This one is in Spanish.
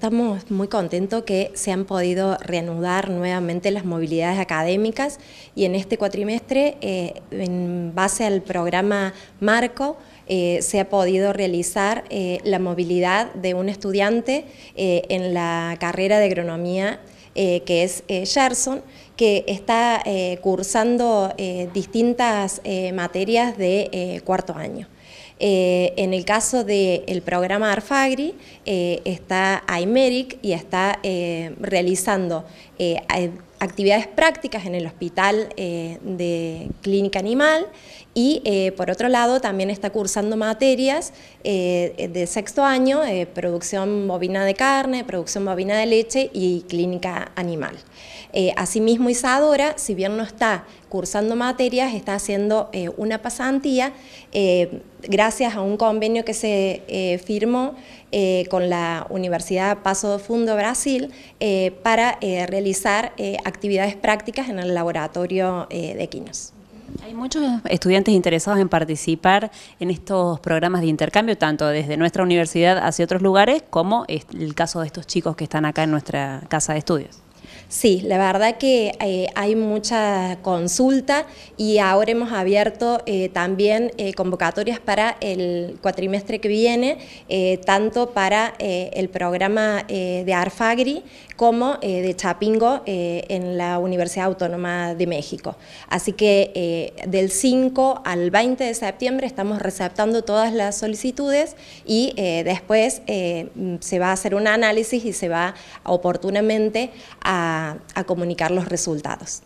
Estamos muy contentos que se han podido reanudar nuevamente las movilidades académicas y en este cuatrimestre, eh, en base al programa Marco, eh, se ha podido realizar eh, la movilidad de un estudiante en la carrera de agronomía que es Gerson que está eh, cursando eh, distintas eh, materias de cuarto año. en el caso del programa Arfagri, está IMERIC y está realizando actividades prácticas en el hospital de clínica animal y por otro lado también está cursando materias de sexto año, producción bovina de carne, producción bovina de leche y clínica animal. asimismo si bien no está cursando materias, está haciendo eh, una pasantía eh, gracias a un convenio que se eh, firmó con la Universidad Paso de Fundo Brasil para realizar actividades prácticas en el laboratorio de Quinos. Hay muchos estudiantes interesados en participar en estos programas de intercambio, tanto desde nuestra universidad hacia otros lugares, como el caso de estos chicos que están acá en nuestra casa de estudios. Sí, la verdad que eh, hay mucha consulta y ahora hemos abierto eh, también eh, convocatorias para el cuatrimestre que viene, tanto para el programa de Arfagri como de Chapingo en la Universidad Autónoma de México. Así que del 5 al 20 de septiembre estamos receptando todas las solicitudes y después se va a hacer un análisis y se va oportunamente a a, comunicar los resultados.